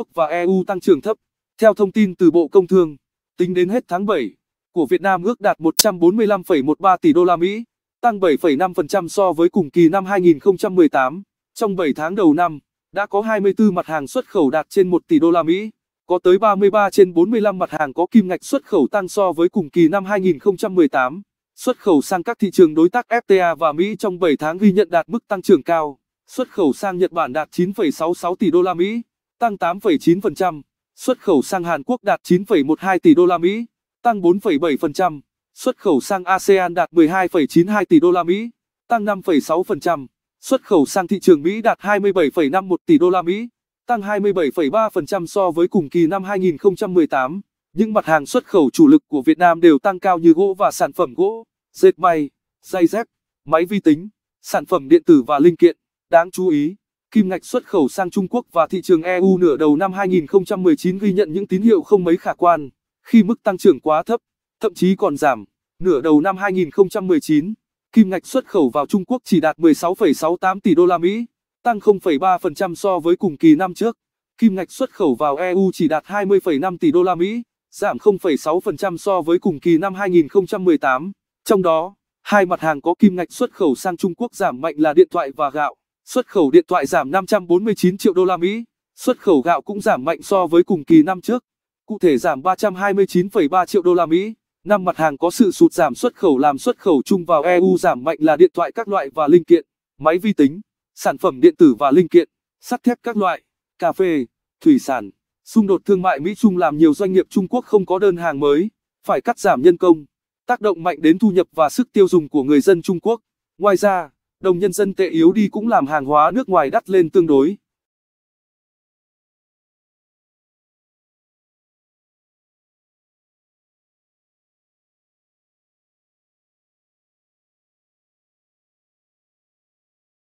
Quốc và EU tăng trưởng thấp. Theo thông tin từ Bộ Công Thương, tính đến hết tháng 7, của Việt Nam ước đạt 145,13 tỷ đô la Mỹ, tăng 7,5% so với cùng kỳ năm 2018. Trong 7 tháng đầu năm, đã có 24 mặt hàng xuất khẩu đạt trên 1 tỷ đô la Mỹ, có tới 33 trên 45 mặt hàng có kim ngạch xuất khẩu tăng so với cùng kỳ năm 2018. Xuất khẩu sang các thị trường đối tác FTA và Mỹ trong 7 tháng ghi nhận đạt mức tăng trưởng cao, xuất khẩu sang Nhật Bản đạt 9,66 tỷ đô la Mỹ, tăng 8,9%, xuất khẩu sang Hàn Quốc đạt 9,12 tỷ đô la Mỹ, tăng 4,7%, xuất khẩu sang ASEAN đạt 12,92 tỷ đô la Mỹ, tăng 5,6%, xuất khẩu sang thị trường Mỹ đạt 27,51 tỷ đô la Mỹ, tăng 27,3% so với cùng kỳ năm 2018. Những mặt hàng xuất khẩu chủ lực của Việt Nam đều tăng cao như gỗ và sản phẩm gỗ, dệt may, dây dép, máy vi tính, sản phẩm điện tử và linh kiện. Đáng chú ý Kim ngạch xuất khẩu sang Trung Quốc và thị trường EU nửa đầu năm 2019 ghi nhận những tín hiệu không mấy khả quan, khi mức tăng trưởng quá thấp, thậm chí còn giảm. Nửa đầu năm 2019, kim ngạch xuất khẩu vào Trung Quốc chỉ đạt 16,68 tỷ đô la Mỹ, tăng 0,3% so với cùng kỳ năm trước. Kim ngạch xuất khẩu vào EU chỉ đạt 20,5 tỷ đô la Mỹ, giảm 0,6% so với cùng kỳ năm 2018. Trong đó, hai mặt hàng có kim ngạch xuất khẩu sang Trung Quốc giảm mạnh là điện thoại và gạo. Xuất khẩu điện thoại giảm 549 triệu đô la Mỹ, xuất khẩu gạo cũng giảm mạnh so với cùng kỳ năm trước, cụ thể giảm 329,3 triệu đô la Mỹ. Năm mặt hàng có sự sụt giảm xuất khẩu làm xuất khẩu chung vào EU giảm mạnh là điện thoại các loại và linh kiện, máy vi tính, sản phẩm điện tử và linh kiện, sắt thép các loại, cà phê, thủy sản. Xung đột thương mại Mỹ Trung làm nhiều doanh nghiệp Trung Quốc không có đơn hàng mới, phải cắt giảm nhân công, tác động mạnh đến thu nhập và sức tiêu dùng của người dân Trung Quốc. Ngoài ra, đồng nhân dân tệ yếu đi cũng làm hàng hóa nước ngoài đắt lên tương đối.